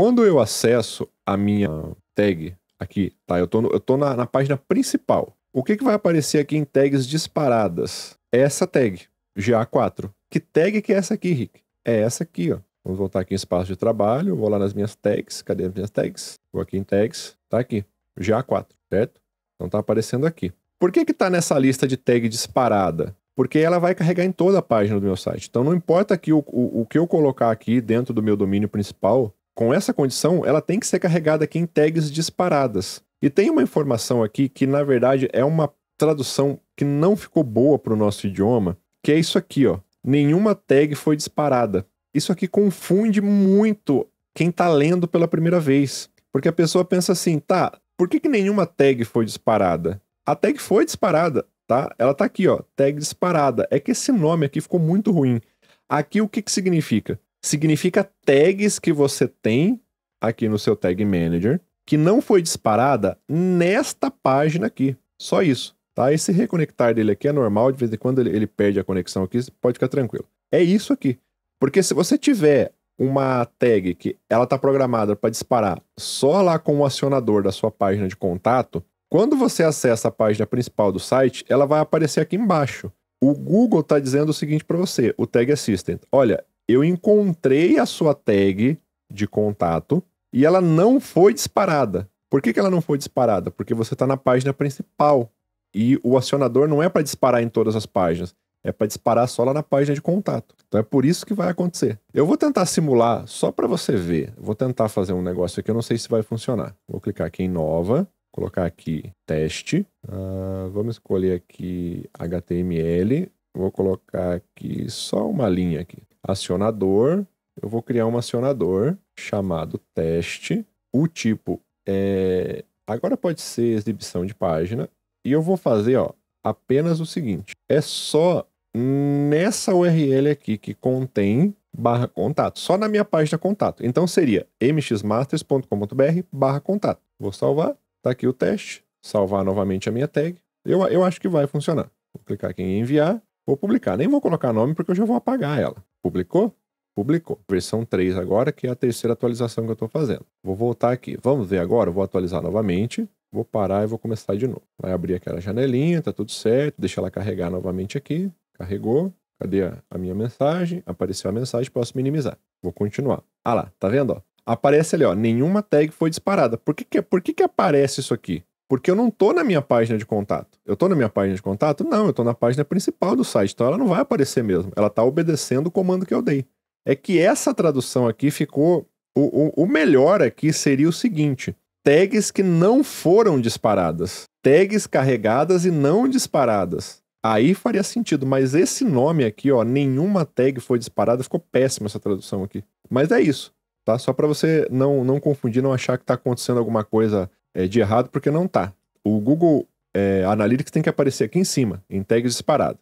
Quando eu acesso a minha tag aqui, tá? Eu tô, no, eu tô na, na página principal. O que, que vai aparecer aqui em tags disparadas? É essa tag, GA4. Que tag que é essa aqui, Rick? É essa aqui, ó. Vamos voltar aqui em espaço de trabalho, vou lá nas minhas tags, cadê as minhas tags? Vou aqui em tags, tá aqui, GA4, certo? Então tá aparecendo aqui. Por que que tá nessa lista de tag disparada? Porque ela vai carregar em toda a página do meu site. Então não importa que o, o, o que eu colocar aqui dentro do meu domínio principal, com essa condição, ela tem que ser carregada aqui em tags disparadas. E tem uma informação aqui que, na verdade, é uma tradução que não ficou boa para o nosso idioma, que é isso aqui, ó. Nenhuma tag foi disparada. Isso aqui confunde muito quem está lendo pela primeira vez. Porque a pessoa pensa assim, tá, por que, que nenhuma tag foi disparada? A tag foi disparada, tá? Ela tá aqui, ó, tag disparada. É que esse nome aqui ficou muito ruim. Aqui o que, que significa? significa tags que você tem aqui no seu Tag Manager que não foi disparada nesta página aqui. Só isso, tá? Esse reconectar dele aqui é normal, de vez em quando ele, ele perde a conexão aqui, pode ficar tranquilo. É isso aqui. Porque se você tiver uma tag que ela está programada para disparar só lá com o acionador da sua página de contato, quando você acessa a página principal do site, ela vai aparecer aqui embaixo. O Google está dizendo o seguinte para você, o Tag Assistant: olha, eu encontrei a sua tag de contato e ela não foi disparada. Por que, que ela não foi disparada? Porque você está na página principal e o acionador não é para disparar em todas as páginas, é para disparar só lá na página de contato. Então é por isso que vai acontecer. Eu vou tentar simular só para você ver. Vou tentar fazer um negócio aqui, eu não sei se vai funcionar. Vou clicar aqui em nova, colocar aqui teste. Uh, vamos escolher aqui HTML. Vou colocar aqui só uma linha aqui acionador, eu vou criar um acionador chamado teste. O tipo é. Agora pode ser exibição de página. E eu vou fazer ó, apenas o seguinte: é só nessa URL aqui que contém barra contato, só na minha página contato. Então seria mxmasters.com.br barra contato. Vou salvar, tá aqui o teste, salvar novamente a minha tag. Eu, eu acho que vai funcionar. Vou clicar aqui em enviar, vou publicar. Nem vou colocar nome porque eu já vou apagar ela. Publicou? Publicou. Versão 3 agora, que é a terceira atualização que eu estou fazendo. Vou voltar aqui. Vamos ver agora, eu vou atualizar novamente. Vou parar e vou começar de novo. Vai abrir aquela janelinha, tá tudo certo. Deixa ela carregar novamente aqui. Carregou. Cadê a minha mensagem? Apareceu a mensagem, posso minimizar. Vou continuar. Ah lá, tá vendo? Ó? Aparece ali, ó. Nenhuma tag foi disparada. Por que que, é, por que, que aparece isso aqui? Porque eu não tô na minha página de contato. Eu tô na minha página de contato? Não, eu tô na página principal do site. Então ela não vai aparecer mesmo. Ela tá obedecendo o comando que eu dei. É que essa tradução aqui ficou. O, o, o melhor aqui seria o seguinte: tags que não foram disparadas. Tags carregadas e não disparadas. Aí faria sentido, mas esse nome aqui, ó, nenhuma tag foi disparada, ficou péssima essa tradução aqui. Mas é isso, tá? Só para você não, não confundir, não achar que tá acontecendo alguma coisa é, de errado porque não tá. O Google é, Analytics tem que aparecer aqui em cima, em tags disparado.